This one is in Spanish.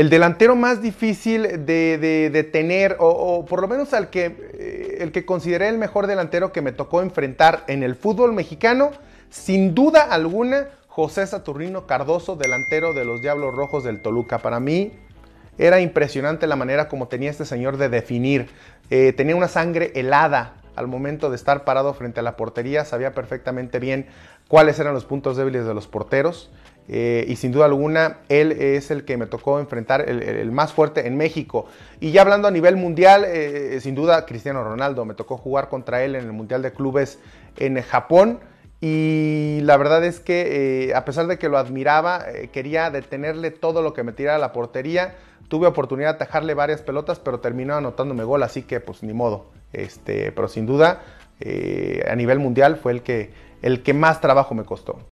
El delantero más difícil de, tener, o, por lo menos al que, eh, el que consideré el mejor delantero que me tocó enfrentar en el fútbol mexicano, sin duda alguna, José Saturnino Cardoso, delantero de los Diablos Rojos del Toluca. Para mí era impresionante la manera como tenía este señor de definir. Eh, tenía una sangre helada, al momento de estar parado frente a la portería, sabía perfectamente bien cuáles eran los puntos débiles de los porteros. Eh, y sin duda alguna, él es el que me tocó enfrentar el, más fuerte en México. Y ya hablando a nivel mundial, eh, eh, sin duda Cristiano Ronaldo, me tocó jugar contra él en el Mundial de Clubes en Japón. Y la verdad es que a pesar de que lo admiraba, quería detenerle todo lo que me tirara a la portería. Tuve oportunidad de atajarle varias pelotas, pero terminó anotándome gol, así que pues ni modo. Este, pero sin duda, eh, a nivel mundial fue el que, el que más trabajo me costó.